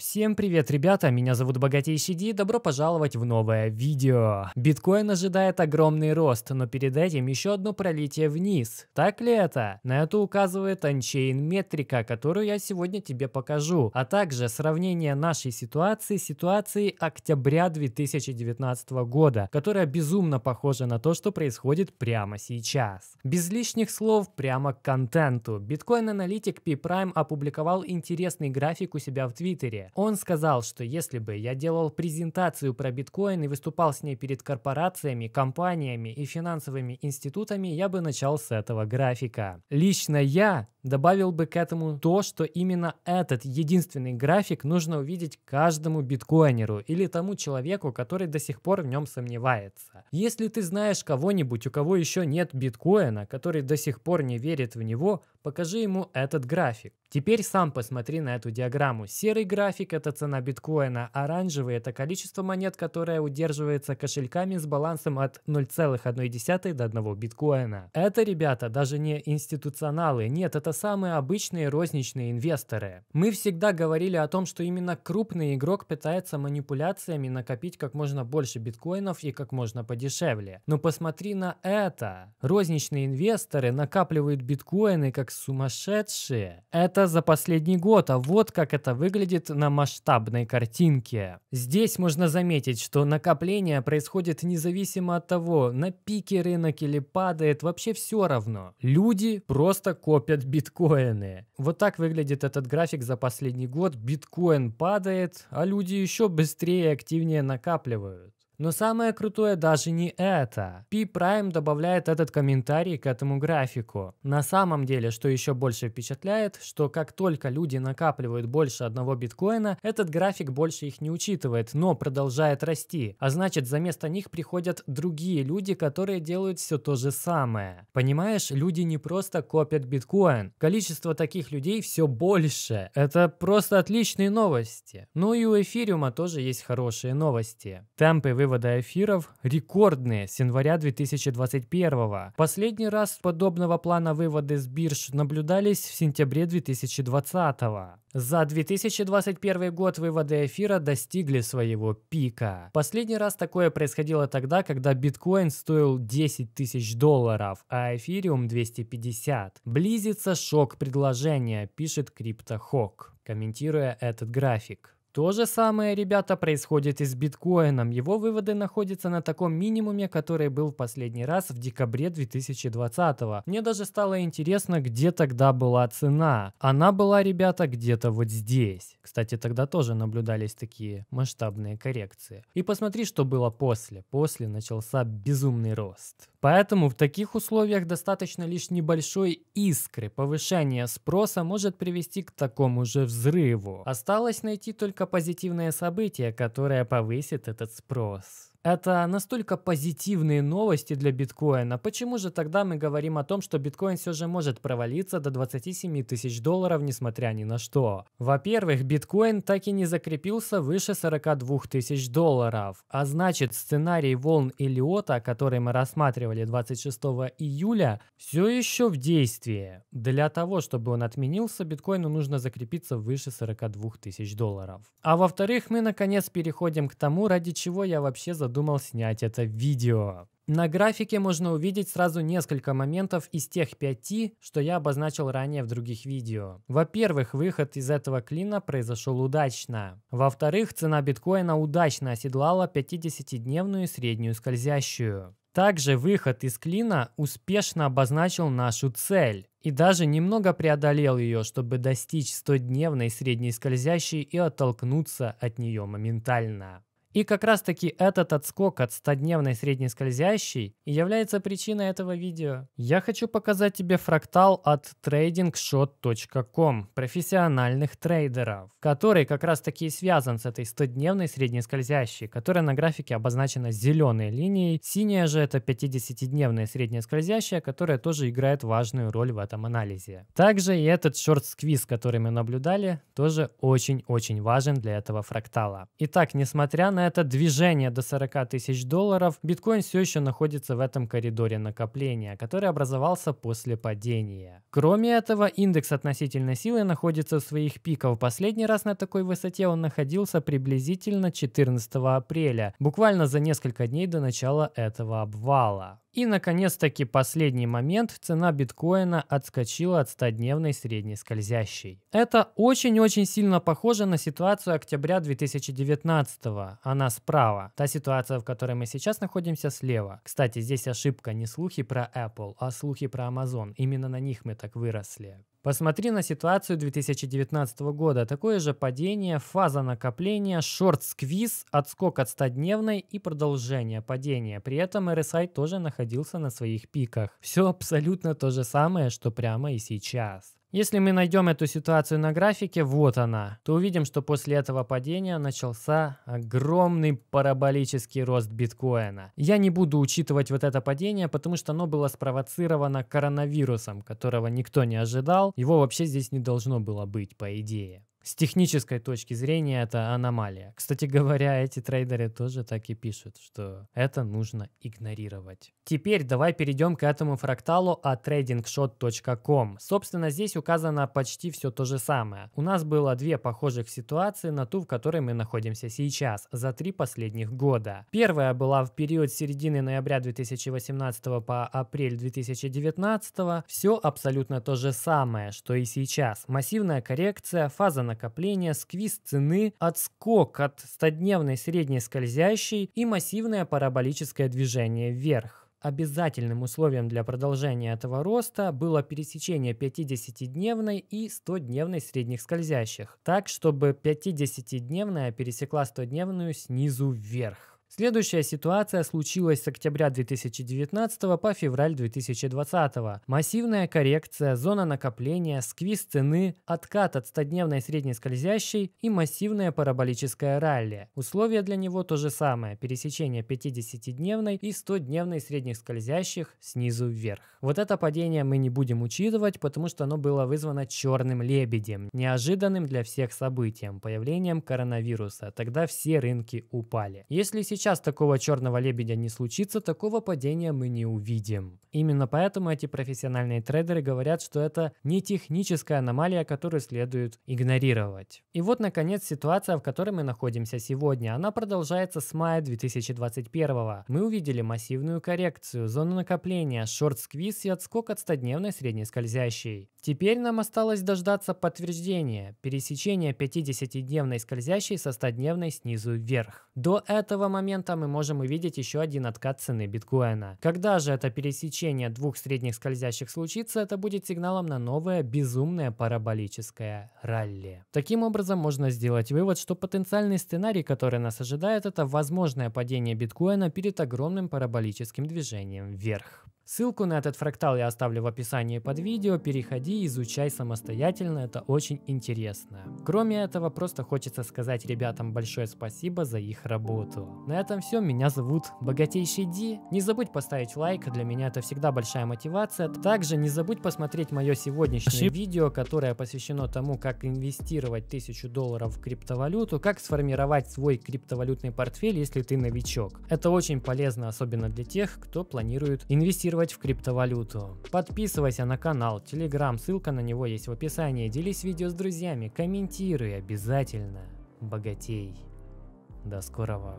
Всем привет, ребята, меня зовут Богатейший Ди, добро пожаловать в новое видео. Биткоин ожидает огромный рост, но перед этим еще одно пролитие вниз. Так ли это? На это указывает анчейн метрика, которую я сегодня тебе покажу, а также сравнение нашей ситуации с ситуацией октября 2019 года, которая безумно похожа на то, что происходит прямо сейчас. Без лишних слов, прямо к контенту. Биткоин-аналитик P-Prime опубликовал интересный график у себя в Твиттере. Он сказал, что если бы я делал презентацию про биткоин и выступал с ней перед корпорациями, компаниями и финансовыми институтами, я бы начал с этого графика. Лично я добавил бы к этому то, что именно этот единственный график нужно увидеть каждому биткоинеру или тому человеку, который до сих пор в нем сомневается. Если ты знаешь кого-нибудь, у кого еще нет биткоина, который до сих пор не верит в него, покажи ему этот график. Теперь сам посмотри на эту диаграмму. Серый график – это цена биткоина, оранжевый – это количество монет, которое удерживается кошельками с балансом от 0,1 до 1 биткоина. Это, ребята, даже не институционалы, нет, это самые обычные розничные инвесторы. Мы всегда говорили о том, что именно крупный игрок пытается манипуляциями накопить как можно больше биткоинов и как можно подешевле. Но посмотри на это. Розничные инвесторы накапливают биткоины как сумасшедшие. Это это за последний год, а вот как это выглядит на масштабной картинке. Здесь можно заметить, что накопление происходит независимо от того, на пике рынок или падает, вообще все равно. Люди просто копят биткоины. Вот так выглядит этот график за последний год. Биткоин падает, а люди еще быстрее и активнее накапливают. Но самое крутое даже не это. P-Prime добавляет этот комментарий к этому графику. На самом деле, что еще больше впечатляет, что как только люди накапливают больше одного биткоина, этот график больше их не учитывает, но продолжает расти. А значит, за место них приходят другие люди, которые делают все то же самое. Понимаешь, люди не просто копят биткоин. Количество таких людей все больше. Это просто отличные новости. Ну и у эфириума тоже есть хорошие новости. Темпы вывода отлива до эфиров рекордные с января 2021. Последний раз подобного плана выводы с бирж наблюдались в сентябре 2020. За 2021 год выводы эфира достигли своего пика. Последний раз такое происходило тогда, когда биткоин стоил 10 тысяч долларов, а эфириум 250. Близится шок предложения, пишет CryptoHawk, комментируя этот график. То же самое, ребята, происходит и с биткоином. Его выводы находятся на таком минимуме, который был в последний раз в декабре 2020. -го. Мне даже стало интересно, где тогда была цена. Она была, ребята, где-то вот здесь. Кстати, тогда тоже наблюдались такие масштабные коррекции. И посмотри, что было после. После начался безумный рост. Поэтому в таких условиях достаточно лишь небольшой искры. повышения спроса может привести к такому же взрыву. Осталось найти только позитивное событие, которое повысит этот спрос. Это настолько позитивные новости для биткоина. Почему же тогда мы говорим о том, что биткоин все же может провалиться до 27 тысяч долларов, несмотря ни на что? Во-первых, биткоин так и не закрепился выше 42 тысяч долларов. А значит, сценарий волн Элиота, который мы рассматривали 26 июля, все еще в действии. Для того, чтобы он отменился, биткоину нужно закрепиться выше 42 тысяч долларов. А во-вторых, мы наконец переходим к тому, ради чего я вообще задумался задумал снять это видео. На графике можно увидеть сразу несколько моментов из тех пяти, что я обозначил ранее в других видео. Во-первых, выход из этого клина произошел удачно. Во-вторых, цена биткоина удачно оседлала 50-дневную среднюю скользящую. Также выход из клина успешно обозначил нашу цель и даже немного преодолел ее, чтобы достичь 100-дневной средней скользящей и оттолкнуться от нее моментально. И как раз таки этот отскок от 100-дневной среднескользящей и является причиной этого видео. Я хочу показать тебе фрактал от tradingshot.com, профессиональных трейдеров, который как раз таки связан с этой 100-дневной средней скользящей, которая на графике обозначена зеленой линией, синяя же это 50-дневная средняя скользящая, которая тоже играет важную роль в этом анализе. Также и этот шорт-сквиз, который мы наблюдали, тоже очень-очень важен для этого фрактала. Итак, несмотря на на это движение до 40 тысяч долларов, биткоин все еще находится в этом коридоре накопления, который образовался после падения. Кроме этого, индекс относительной силы находится в своих пиках. Последний раз на такой высоте он находился приблизительно 14 апреля, буквально за несколько дней до начала этого обвала. И, наконец-таки, последний момент, цена биткоина отскочила от 100-дневной средней скользящей. Это очень-очень сильно похоже на ситуацию октября 2019 -го. Она справа. Та ситуация, в которой мы сейчас находимся, слева. Кстати, здесь ошибка не слухи про Apple, а слухи про Amazon. Именно на них мы так выросли. Посмотри на ситуацию 2019 года. Такое же падение, фаза накопления, шорт-сквиз, отскок от 100-дневной и продолжение падения. При этом RSI тоже находился на своих пиках. Все абсолютно то же самое, что прямо и сейчас. Если мы найдем эту ситуацию на графике, вот она, то увидим, что после этого падения начался огромный параболический рост биткоина. Я не буду учитывать вот это падение, потому что оно было спровоцировано коронавирусом, которого никто не ожидал. Его вообще здесь не должно было быть, по идее. С технической точки зрения это аномалия. Кстати говоря, эти трейдеры тоже так и пишут, что это нужно игнорировать. Теперь давай перейдем к этому фракталу а от tradingshot.com. Собственно, здесь указано почти все то же самое. У нас было две похожих ситуации на ту, в которой мы находимся сейчас, за три последних года. Первая была в период с середины ноября 2018 по апрель 2019. Все абсолютно то же самое, что и сейчас. Массивная коррекция, фаза накопления, сквиз цены, отскок от 100 средней скользящей и массивное параболическое движение вверх. Обязательным условием для продолжения этого роста было пересечение 50-дневной и 100-дневной средних скользящих, так чтобы 50-дневная пересекла 100-дневную снизу вверх. Следующая ситуация случилась с октября 2019 по февраль 2020. Массивная коррекция, зона накопления, сквиз цены, откат от 100-дневной средней скользящей и массивное параболическое ралли. Условия для него то же самое – пересечение 50-дневной и 100-дневной средних скользящих снизу вверх. Вот это падение мы не будем учитывать, потому что оно было вызвано черным лебедем, неожиданным для всех событием, появлением коронавируса. Тогда все рынки упали. Если сейчас сейчас такого черного лебедя не случится, такого падения мы не увидим. Именно поэтому эти профессиональные трейдеры говорят, что это не техническая аномалия, которую следует игнорировать. И вот, наконец, ситуация, в которой мы находимся сегодня. Она продолжается с мая 2021. Мы увидели массивную коррекцию, зону накопления, шорт-сквиз и отскок от 100-дневной средней скользящей. Теперь нам осталось дождаться подтверждения, пересечения 50-дневной скользящей со 100-дневной снизу вверх. До этого момента момента мы можем увидеть еще один откат цены биткоина. Когда же это пересечение двух средних скользящих случится, это будет сигналом на новое безумное параболическое ралли. Таким образом, можно сделать вывод, что потенциальный сценарий, который нас ожидает, это возможное падение биткоина перед огромным параболическим движением вверх. Ссылку на этот фрактал я оставлю в описании под видео, переходи, изучай самостоятельно, это очень интересно. Кроме этого, просто хочется сказать ребятам большое спасибо за их работу. На этом все, меня зовут Богатейший Ди. Не забудь поставить лайк, для меня это всегда большая мотивация. Также не забудь посмотреть мое сегодняшнее видео, которое посвящено тому, как инвестировать 1000 долларов в криптовалюту, как сформировать свой криптовалютный портфель, если ты новичок. Это очень полезно, особенно для тех, кто планирует инвестировать инвестировать в криптовалюту. Подписывайся на канал, телеграм, ссылка на него есть в описании. Делись видео с друзьями, комментируй обязательно. Богатей. До скорого.